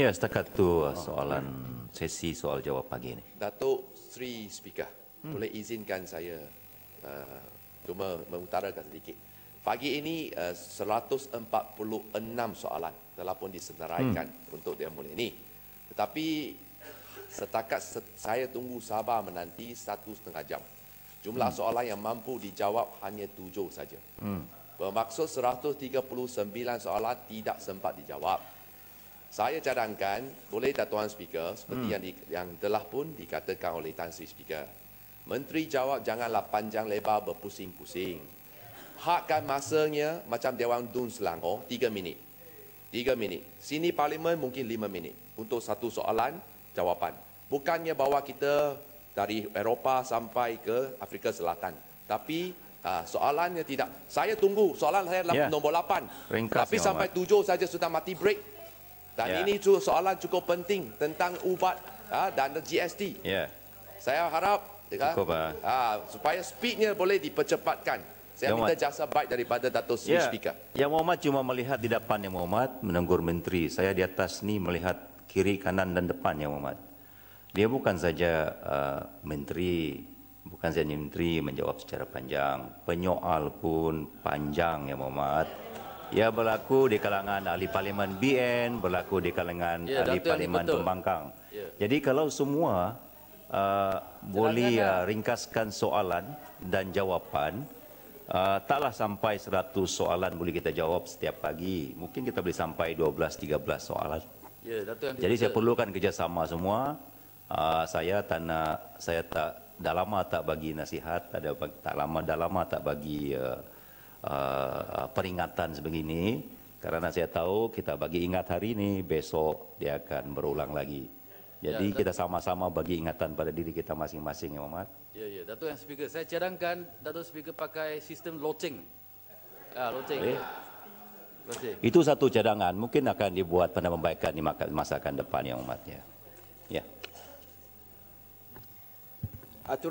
Ya, setakat itu soalan sesi soal jawab pagi ini. Datuk Sri Spika, hmm. boleh izinkan saya uh, cuma mengutarakan sedikit. Pagi ini uh, 146 soalan telah pun disenaraikan hmm. untuk dia mulai ini. Tetapi setakat se- saya tunggu sabar menanti satu setengah jam. Jumlah hmm. soalan yang mampu dijawab hanya tujuh saja. Hmm. Bermaksud 139 soalan tidak sempat dijawab. Saya cadangkan boleh Tuan Speaker seperti hmm. yang di, yang telah pun dikatakan oleh Tuan Speaker. Menteri jawab janganlah panjang lebar berpusing-pusing. Hakkan masanya macam Dewan Dun Selangor oh, tiga minit. tiga minit. Sini parlimen mungkin lima minit untuk satu soalan jawapan. Bukannya bawa kita dari Eropah sampai ke Afrika Selatan. Tapi ah, soalannya tidak. Saya tunggu soalan saya yeah. Ya. nombor lapan. Tapi sampai tujuh saja sudah mati break. Dan yeah. ini tu soalan cukup penting tentang ubat uh, dan GST. Yeah. Saya harap ah, cukup, uh, uh, supaya speednya boleh dipercepatkan. Saya minta jasa baik daripada Dato' Sri yeah. Speaker. Yang Muhammad cuma melihat di depan Yang Muhammad menegur menteri. Saya di atas ni melihat kiri, kanan dan depan Yang Muhammad. Dia bukan saja uh, menteri, bukan saja menteri menjawab secara panjang. Penyoal pun panjang Yang Muhammad ia berlaku di kalangan ahli parlimen BN, berlaku di kalangan ya, ahli parlimen Tumbangkang. Ya. Jadi kalau semua uh, boleh uh, lah. ringkaskan soalan dan jawapan, uh, taklah sampai 100 soalan boleh kita jawab setiap pagi. Mungkin kita boleh sampai 12 13 soalan. Ya, Datuk Jadi saya perlukan kerjasama semua. Uh, saya tanda saya tak dah lama tak bagi nasihat, ada tak lama dah lama tak bagi uh, Uh, peringatan sebegini karena saya tahu kita bagi ingat hari ini besok dia akan berulang lagi. Jadi ya, kita sama-sama bagi ingatan pada diri kita masing-masing, ya, Muhammad. Ya, ya, Datuk yang speaker, saya cadangkan Datuk speaker pakai sistem loceng. Ah, loceng. Ya. Itu satu cadangan, mungkin akan dibuat pada pembaikan di masa akan depan, ya, Muhammad. Ya. ya. Aturan.